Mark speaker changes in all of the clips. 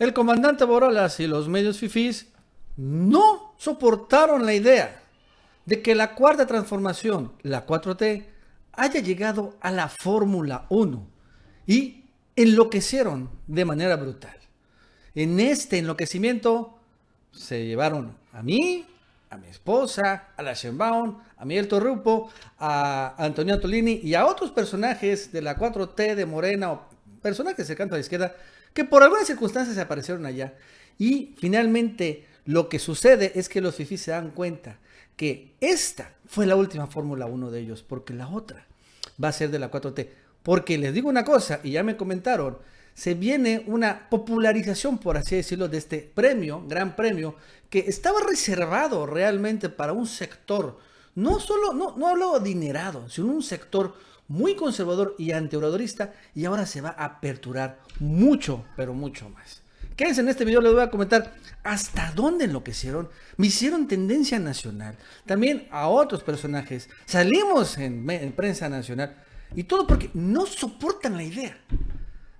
Speaker 1: El comandante Borolas y los medios fifís no soportaron la idea de que la cuarta transformación, la 4T, haya llegado a la Fórmula 1 y enloquecieron de manera brutal. En este enloquecimiento se llevaron a mí, a mi esposa, a la Shenbaum, a Miguel Torrupo, a Antonio Tolini y a otros personajes de la 4T de Morena o personajes canto a la izquierda que por algunas circunstancias se aparecieron allá. Y finalmente lo que sucede es que los fifís se dan cuenta que esta fue la última Fórmula 1 de ellos, porque la otra va a ser de la 4T. Porque les digo una cosa, y ya me comentaron, se viene una popularización, por así decirlo, de este premio, gran premio, que estaba reservado realmente para un sector, no solo, no, no hablo adinerado, sino un sector muy conservador y oradorista y ahora se va a aperturar mucho, pero mucho más. Quédense en este video, les voy a comentar hasta dónde enloquecieron. Me hicieron tendencia nacional, también a otros personajes. Salimos en, prensa nacional y todo porque no soportan la idea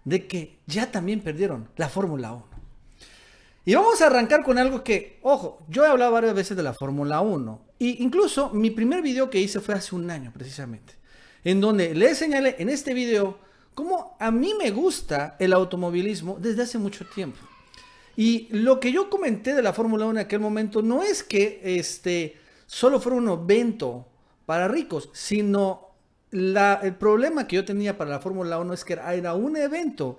Speaker 1: de que ya también perdieron la Fórmula 1. Y vamos a arrancar con algo que, ojo, yo he hablado varias veces de la Fórmula 1. e incluso mi primer video que hice fue hace un año precisamente en donde le señalé en este video cómo a mí me gusta el automovilismo desde hace mucho tiempo. Y lo que yo comenté de la Fórmula 1 en aquel momento no es que este, solo fuera un evento para ricos, sino la, el problema que yo tenía para la Fórmula 1 es que era, era un evento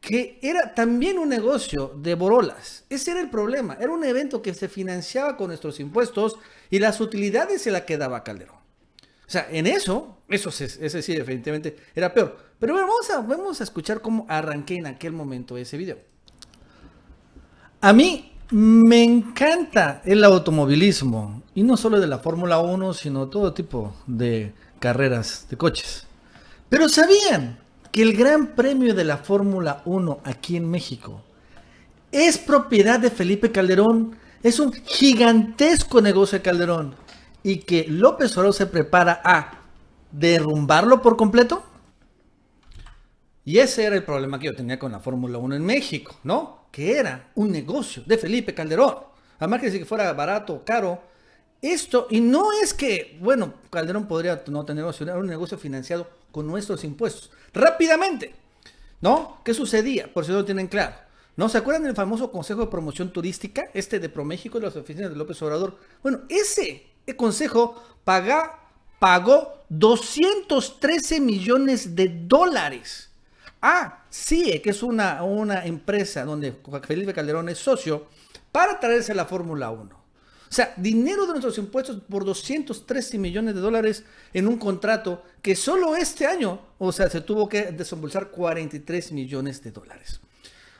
Speaker 1: que era también un negocio de borolas. Ese era el problema. Era un evento que se financiaba con nuestros impuestos y las utilidades se la quedaba Calderón. O sea, en eso, eso es, sí, definitivamente era peor. Pero bueno, vamos a, vamos a escuchar cómo arranqué en aquel momento ese video. A mí me encanta el automovilismo, y no solo de la Fórmula 1, sino todo tipo de carreras de coches. Pero ¿sabían que el Gran Premio de la Fórmula 1 aquí en México es propiedad de Felipe Calderón? Es un gigantesco negocio de Calderón y que López Obrador se prepara a derrumbarlo por completo? Y ese era el problema que yo tenía con la Fórmula 1 en México, ¿no? Que era un negocio de Felipe Calderón. Además que si fuera barato o caro, esto, y no es que, bueno, Calderón podría no tener un negocio financiado con nuestros impuestos. Rápidamente, ¿no? ¿Qué sucedía? Por si no lo tienen claro. ¿No se acuerdan del famoso Consejo de Promoción Turística, este de ProMéxico y las oficinas de López Obrador? Bueno, ese el este consejo pagó 213 millones de dólares. a ah, CIE, que es una, empresa donde Felipe Calderón es socio, para traerse la Fórmula 1. O sea, dinero de nuestros impuestos por 213 millones de dólares en un contrato que solo este año, o sea, se tuvo que desembolsar 43 millones de dólares.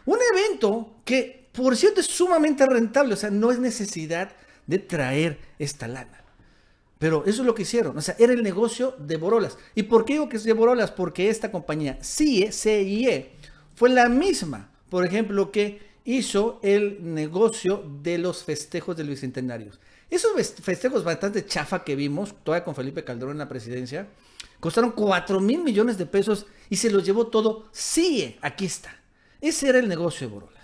Speaker 1: Un evento que, por cierto, es sumamente rentable, o sea, no es necesidad de traer esta lana. Pero eso es lo que hicieron. O sea, era el negocio de Borolas. ¿Y por qué digo que es de Borolas? Porque esta compañía CIE, CIE fue la misma, por ejemplo, que hizo el negocio de los festejos de los bicentenarios. Esos festejos bastante chafa que vimos, todavía con Felipe Calderón en la presidencia, costaron 4 mil millones de pesos y se los llevó todo CIE. Aquí está. Ese era el negocio de Borolas.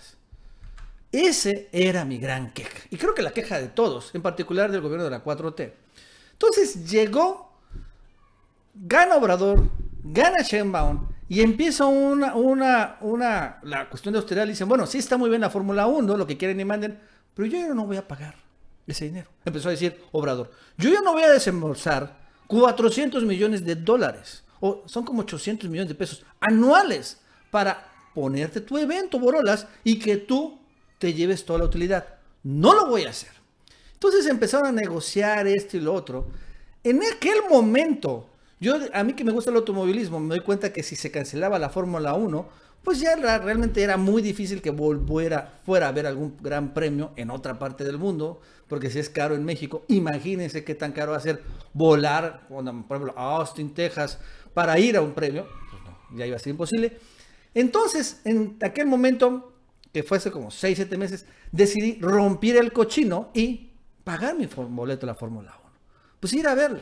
Speaker 1: Ese era mi gran queja. Y creo que la queja de todos, en particular del gobierno de la 4T. Entonces llegó, gana Obrador, gana Sheinbaum y empieza una, una, una, la cuestión de austeridad. Le dicen, bueno, sí está muy bien la Fórmula 1, lo que quieren y manden, pero yo ya no voy a pagar ese dinero. Empezó a decir Obrador, yo ya no voy a desembolsar 400 millones de dólares, o son como 800 millones de pesos anuales para ponerte tu evento, Borolas, y que tú te lleves toda la utilidad. No lo voy a hacer. Entonces empezaron a negociar esto y lo otro. En aquel momento, yo a mí que me gusta el automovilismo, me doy cuenta que si se cancelaba la Fórmula 1, pues ya realmente era muy difícil que volviera fuera a ver algún gran premio en otra parte del mundo, porque si es caro en México, imagínense qué tan caro va a ser volar, por ejemplo, a Austin, Texas, para ir a un premio, pues ya iba a ser imposible. Entonces, en aquel momento que fue hace como 6, 7 meses, decidí romper el cochino y pagar mi boleto a la Fórmula 1. Pues ir a verlo,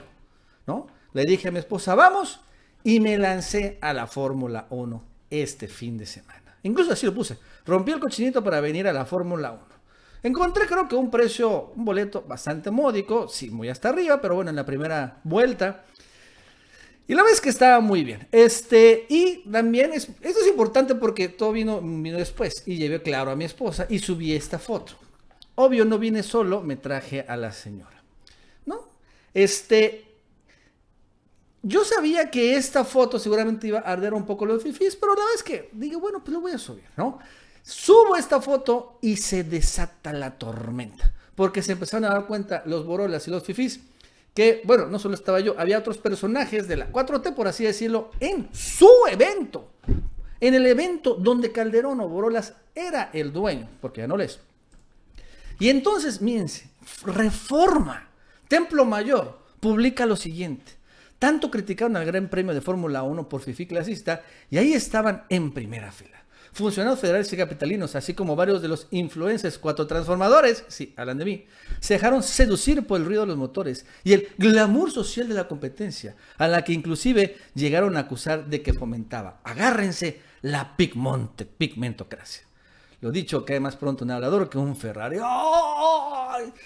Speaker 1: ¿no? Le dije a mi esposa, vamos, y me lancé a la Fórmula 1 este fin de semana. Incluso así lo puse, rompí el cochinito para venir a la Fórmula 1. Encontré creo que un precio, un boleto bastante módico, sí, muy hasta arriba, pero bueno, en la primera vuelta y la verdad que estaba muy bien. Este, y también, es, esto es importante porque todo vino, después. Y llevé claro a mi esposa y subí esta foto. Obvio, no vine solo, me traje a la señora. ¿No? Este, yo sabía que esta foto seguramente iba a arder un poco los fifis pero la vez que dije, bueno, pues lo voy a subir, ¿no? Subo esta foto y se desata la tormenta, porque se empezaron a dar cuenta los borolas y los fifis que, bueno, no solo estaba yo, había otros personajes de la 4T, por así decirlo, en su evento. En el evento donde Calderón Oborolas era el dueño, porque ya no es. Y entonces, miren reforma. Templo Mayor publica lo siguiente. Tanto criticaron al Gran Premio de Fórmula 1 por Fifi Clasista y ahí estaban en primera fila. Funcionarios federales y capitalinos, así como varios de los influencers cuatro transformadores, sí, hablan de mí, se dejaron seducir por el ruido de los motores y el glamour social de la competencia, a la que inclusive llegaron a acusar de que fomentaba. Agárrense la pigmonte, pigmentocracia. Lo dicho, cae más pronto un hablador que un Ferrari.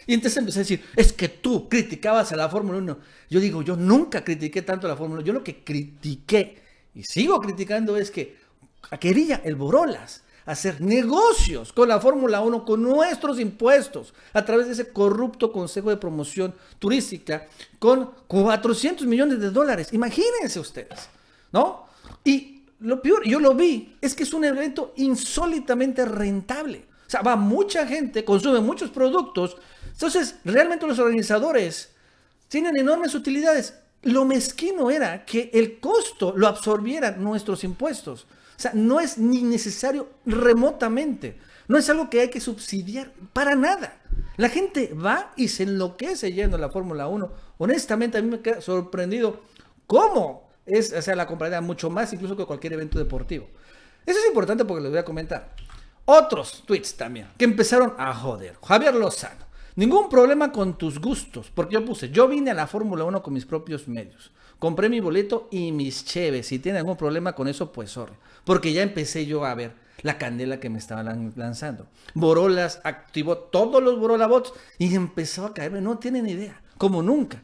Speaker 1: Y entonces empecé a decir, es que tú criticabas a la Fórmula 1. Yo digo, yo nunca critiqué tanto a la Fórmula 1. Yo lo que critiqué y sigo criticando es que quería el Borolas hacer negocios con la Fórmula 1, con nuestros impuestos, a través de ese corrupto Consejo de Promoción Turística, con 400 millones de dólares. Imagínense ustedes, ¿no? Y lo peor, yo lo vi, es que es un evento insólitamente rentable. O sea, va mucha gente, consume muchos productos. Entonces, realmente los organizadores tienen enormes utilidades. Lo mezquino era que el costo lo absorbieran nuestros impuestos. O sea, no es ni necesario remotamente. No es algo que hay que subsidiar para nada. La gente va y se enloquece yendo a la Fórmula 1. Honestamente, a mí me queda sorprendido cómo es, o sea, la compañía mucho más incluso que cualquier evento deportivo. Eso es importante porque les voy a comentar. Otros tweets también que empezaron a joder. Javier Lozano. Ningún problema con tus gustos, porque yo puse, yo vine a la Fórmula 1 con mis propios medios. Compré mi boleto y mis cheves. Si tiene algún problema con eso, pues sorry. Porque ya empecé yo a ver la candela que me estaban lanzando. Borolas activó todos los Borola y empezó a caerme. No tienen idea, como nunca.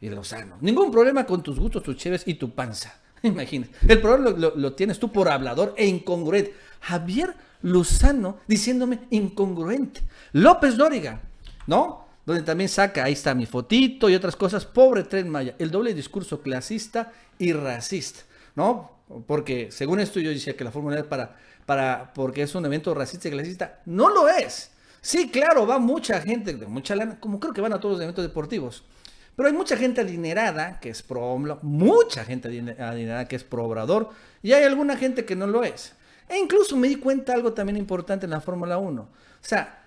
Speaker 1: Y Lozano, ningún problema con tus gustos, tus cheves y tu panza. Imagínate. El problema lo, lo, tienes tú por hablador e incongruente. Javier Lozano diciéndome incongruente. López Dóriga, ¿no? Donde también saca, ahí está mi fotito y otras cosas. Pobre Tren Maya, el doble discurso clasista y racista, ¿no? Porque según esto yo decía que la fórmula es para, para, porque es un evento racista y clasista. No lo es. Sí, claro, va mucha gente, de mucha lana, como creo que van a todos los eventos deportivos. Pero hay mucha gente adinerada que es pro mucha gente adinerada que es pro Obrador, y hay alguna gente que no lo es. E incluso me di cuenta algo también importante en la Fórmula 1. O sea,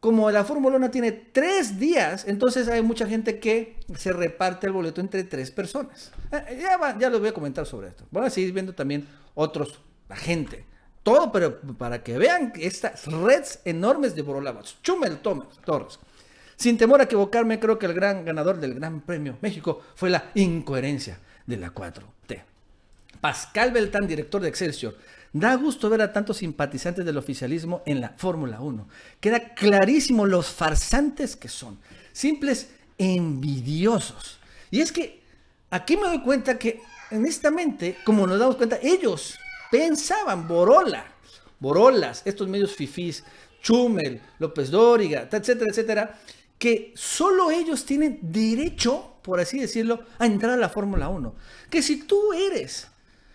Speaker 1: como la Fórmula 1 tiene tres días, entonces hay mucha gente que se reparte el boleto entre tres personas. Eh, ya, les voy a comentar sobre esto. Van a seguir viendo también otros, la gente. Todo, pero para que vean estas redes enormes de Borolabas. Chumel Torres. Sin temor a equivocarme, creo que el gran ganador del Gran Premio México fue la incoherencia de la 4T. Pascal Beltán, director de Excelsior, Da gusto ver a tantos simpatizantes del oficialismo en la Fórmula 1. Queda clarísimo los farsantes que son. Simples envidiosos. Y es que aquí me doy cuenta que, honestamente, como nos damos cuenta, ellos pensaban, Borola, Borolas, estos medios fifís, Chumel, López Dóriga, etcétera, etcétera, que solo ellos tienen derecho, por así decirlo, a entrar a la Fórmula 1. Que si tú eres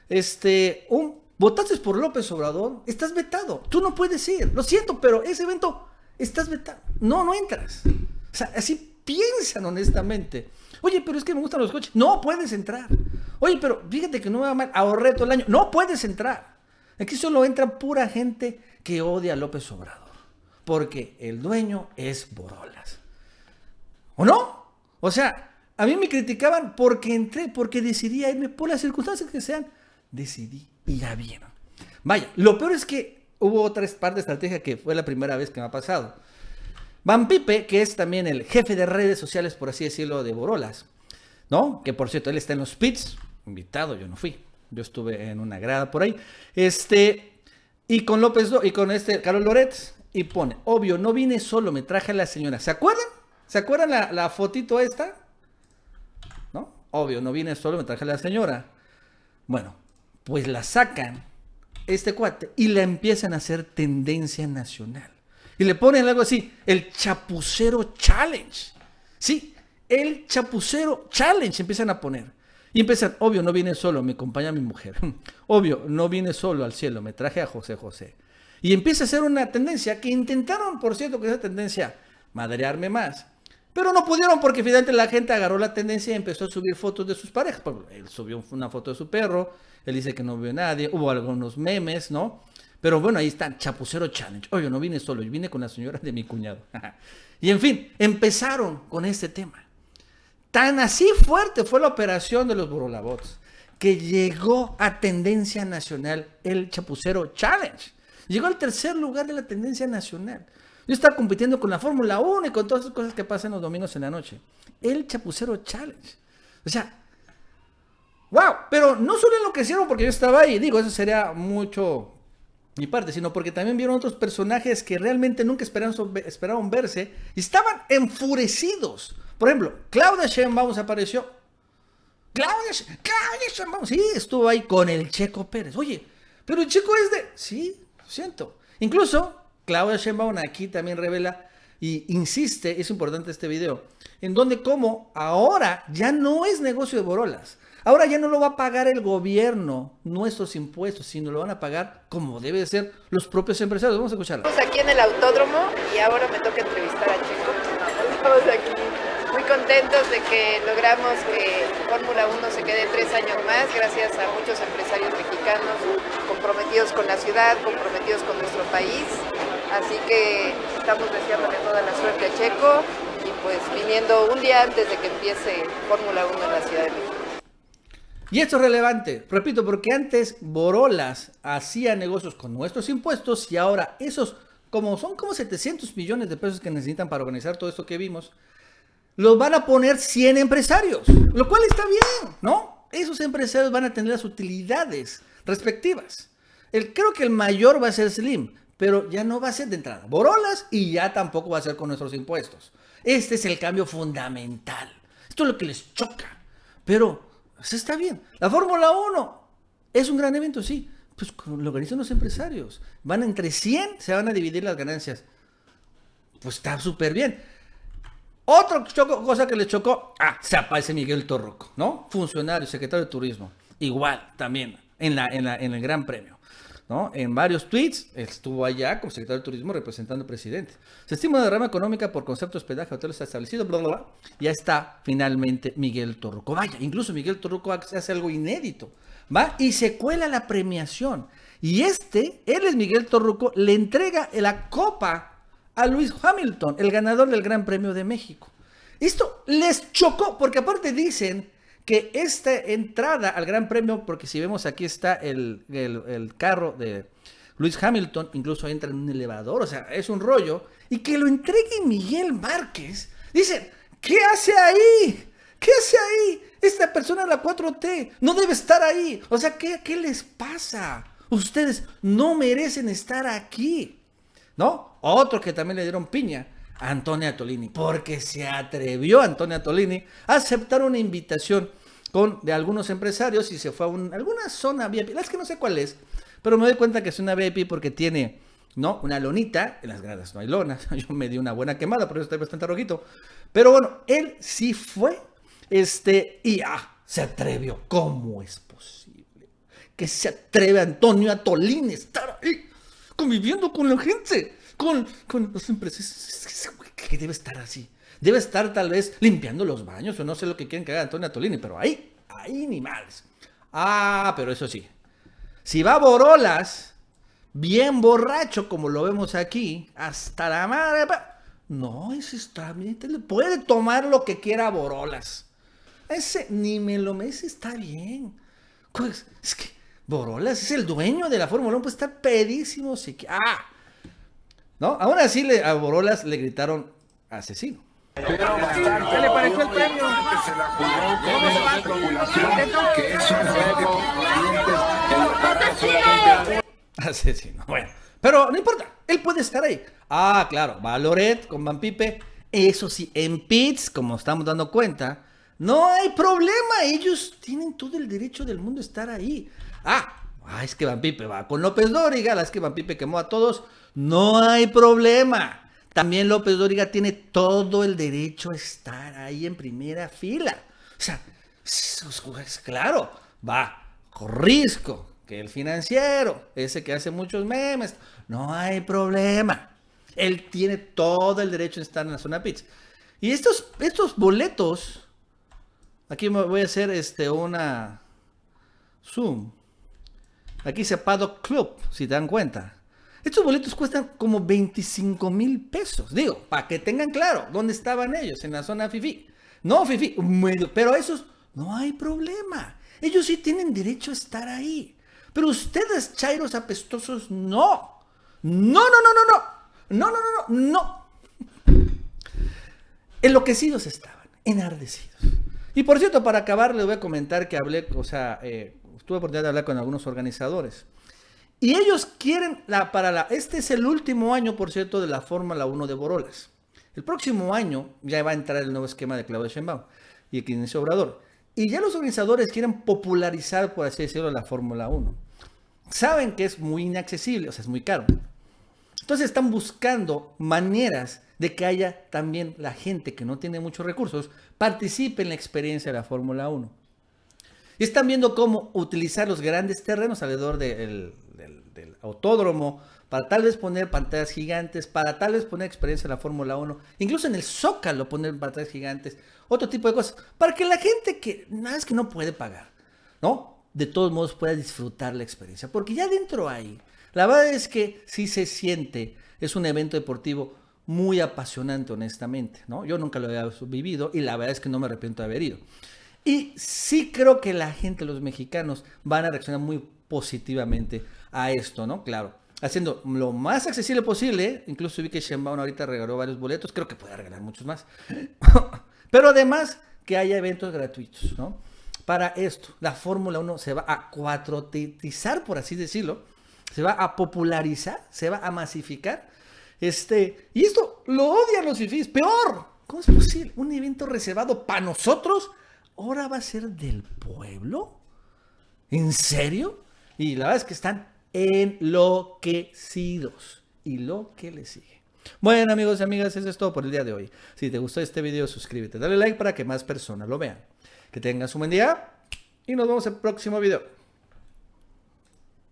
Speaker 1: este, un votaste por López Obrador, estás vetado. Tú no puedes ir. Lo siento, pero ese evento estás vetado. No, no entras. O sea, así piensan honestamente. Oye, pero es que me gustan los coches. No puedes entrar. Oye, pero fíjate que no me va mal. Ahorré todo el año. No puedes entrar. Aquí solo entra pura gente que odia a López Obrador. Porque el dueño es Borolas. ¿O no? O sea, a mí me criticaban porque entré, porque decidí irme por las circunstancias que sean. Decidí y ya vieron. Vaya, lo peor es que hubo otra parte de estrategia que fue la primera vez que me ha pasado. Van Pipe, que es también el jefe de redes sociales, por así decirlo, de Borolas, ¿no? Que por cierto, él está en los pits, invitado, yo no fui. Yo estuve en una grada por ahí. Este, y con López, y con este, Carlos loretz y pone, obvio, no vine solo, me traje a la señora. ¿Se acuerdan? ¿Se acuerdan la, la fotito esta? ¿No? Obvio, no vine solo, me traje a la señora. Bueno, pues la sacan este cuate y la empiezan a hacer tendencia nacional. Y le ponen algo así, el chapucero challenge. Sí, el chapucero challenge empiezan a poner. Y empiezan, obvio, no viene solo, me acompaña mi mujer. Obvio, no viene solo al cielo, me traje a José José. Y empieza a ser una tendencia que intentaron, por cierto, que esa tendencia, madrearme más. Pero no pudieron porque finalmente la gente agarró la tendencia y empezó a subir fotos de sus parejas. él subió una foto de su perro, él dice que no vio a nadie, hubo algunos memes, ¿no? Pero bueno, ahí está, Chapucero Challenge. Oye, no vine solo, yo vine con la señora de mi cuñado. y en fin, empezaron con este tema. Tan así fuerte fue la operación de los Borolabots que llegó a tendencia nacional el Chapucero Challenge. Llegó al tercer lugar de la tendencia nacional. Yo estaba compitiendo con la Fórmula 1 y con todas esas cosas que pasan los domingos en la noche. El Chapucero Challenge. O sea, wow, pero no solo enloquecieron porque yo estaba ahí, digo, eso sería mucho mi parte, sino porque también vieron otros personajes que realmente nunca esperaron, esperaron verse y estaban enfurecidos. Por ejemplo, Claudia Sheinbaum se apareció. Claudia, Claudia sí, estuvo ahí con el Checo Pérez. Oye, pero el Checo es de... Sí, lo siento. Incluso Claudia Sheinbaum aquí también revela y insiste, es importante este video, en donde como ahora ya no es negocio de Borolas. Ahora ya no lo va a pagar el gobierno nuestros impuestos, sino lo van a pagar como debe ser los propios empresarios. Vamos a escucharlo. Estamos aquí en el autódromo y ahora me toca entrevistar a chico. Estamos aquí muy contentos de que logramos que Fórmula 1 se quede tres años más, gracias a muchos empresarios mexicanos comprometidos con la ciudad, comprometidos con nuestro país. Así que estamos deseándole toda la suerte a Checo y pues viniendo un día antes de que empiece Fórmula 1 en la Ciudad de México. Y esto es relevante, repito, porque antes Borolas hacía negocios con nuestros impuestos y ahora esos, como son como 700 millones de pesos que necesitan para organizar todo esto que vimos, los van a poner 100 empresarios, lo cual está bien, ¿no? Esos empresarios van a tener las utilidades respectivas. El, creo que el mayor va a ser Slim, pero ya no va a ser de entrada borolas y ya tampoco va a ser con nuestros impuestos. Este es el cambio fundamental. Esto es lo que les choca. Pero se pues, está bien. La Fórmula 1 es un gran evento, sí. Pues lo organizan los empresarios. Van entre 100, se van a dividir las ganancias. Pues está súper bien. Otra cosa que les chocó, ah, se aparece Miguel Torroco, ¿no? Funcionario, secretario de Turismo. Igual, también, en, en el Gran Premio. En varios tweets estuvo allá como secretario de turismo representando al presidente. Se estima una rama económica por concepto de hospedaje, hoteles establecidos, bla, bla, bla. Ya está finalmente Miguel Torruco. Vaya, incluso Miguel Torruco hace algo inédito. Va y se cuela la premiación. Y este, él es Miguel Torruco, le entrega la copa a Luis Hamilton, el ganador del Gran Premio de México. Esto les chocó, porque aparte dicen que esta entrada al Gran Premio, porque si vemos aquí está el, el, carro de Luis Hamilton, incluso entra en un elevador, o sea, es un rollo, y que lo entregue Miguel Márquez, dicen, ¿qué hace ahí? ¿Qué hace ahí? Esta persona de la 4T no debe estar ahí. O sea, ¿qué, ¿qué les pasa? Ustedes no merecen estar aquí. ¿No? Otro que también le dieron piña Antonio Atolini, Tolini, porque se atrevió Antonio Tolini a aceptar una invitación con, de algunos empresarios y se fue a alguna zona VIP. La es que no sé cuál es, pero me doy cuenta que es una VIP porque tiene, ¿no? Una lonita, en las gradas no hay lonas, yo me di una buena quemada, por eso estoy bastante rojito. Pero bueno, él sí fue, este, y ah, se atrevió. ¿Cómo es posible que se atreve Antonio a estar ahí conviviendo con la gente? con, los las empresas. Que debe estar así. Debe estar tal vez limpiando los baños o no sé lo que quieren que haga Antonio Tolini, pero ahí, ahí ni Ah, pero eso sí. Si va Borolas, bien borracho como lo vemos aquí, hasta la madre. No, ese está bien. Este puede tomar lo que quiera Borolas. Ese ni me lo me está bien. Pues, es que Borolas es el dueño de la Fórmula 1, pues está pedísimo. ah, ¿No? Aún así le, a Borolas le gritaron asesino. le pareció el premio? Asesino. Bueno, pero no importa, él puede estar ahí. Ah, claro, Valoret con Van Pipe. Eso sí, en Pits, como estamos dando cuenta, no hay problema. Ellos tienen todo el derecho del mundo a estar ahí. Ah, Ah, es que Van Pipe va con López Dóriga, es que Van Pipe quemó a todos. No hay problema. También López Dóriga tiene todo el derecho a estar ahí en primera fila. O sea, claro, va Corrisco, que el financiero, ese que hace muchos memes. No hay problema. Él tiene todo el derecho a estar en la zona pits. Y estos, estos boletos, aquí me voy a hacer este, una zoom. Aquí dice Paddock Club, si te dan cuenta. Estos boletos cuestan como 25 mil pesos. Digo, para que tengan claro dónde estaban ellos, en la zona Fifi. No, Fifi, pero esos no hay problema. Ellos sí tienen derecho a estar ahí. Pero ustedes, chairos apestosos, no. No, no, no, no, no. No, no, no, no, no. Enloquecidos estaban, enardecidos. Y por cierto, para acabar, le voy a comentar que hablé, o sea, eh, tuve oportunidad de hablar con algunos organizadores. Y ellos quieren, la, para la, este es el último año, por cierto, de la Fórmula 1 de Borolas. El próximo año ya va a entrar el nuevo esquema de Claudio Sheinbaum y el quince Obrador. Y ya los organizadores quieren popularizar, por así decirlo, la Fórmula 1. Saben que es muy inaccesible, o sea, es muy caro. Entonces están buscando maneras de que haya también la gente que no tiene muchos recursos participe en la experiencia de la Fórmula 1. Y están viendo cómo utilizar los grandes terrenos alrededor del, autódromo para tal vez poner pantallas gigantes, para tal vez poner experiencia en la Fórmula 1, incluso en el Zócalo poner pantallas gigantes, otro tipo de cosas, para que la gente que nada es que no puede pagar, ¿no? De todos modos pueda disfrutar la experiencia, porque ya dentro hay. la verdad es que si se siente, es un evento deportivo muy apasionante, honestamente, ¿no? Yo nunca lo había vivido y la verdad es que no me arrepiento de haber ido. Y sí creo que la gente, los mexicanos, van a reaccionar muy positivamente a esto, ¿no? Claro. Haciendo lo más accesible posible. Incluso vi que Sheinbaum ahorita regaló varios boletos. Creo que puede regalar muchos más. Pero además que haya eventos gratuitos, ¿no? Para esto, la Fórmula 1 se va a cuatrotetizar, por así decirlo. Se va a popularizar, se va a masificar. Este, y esto lo odian los fifís. Peor. ¿Cómo es posible? Un evento reservado para nosotros ¿ahora va a ser del pueblo? ¿En serio? Y la verdad es que están enloquecidos. Y lo que le sigue. Bueno amigos y amigas, eso es todo por el día de hoy. Si te gustó este video, suscríbete, dale like para que más personas lo vean. Que tengas un buen día y nos vemos en el próximo video.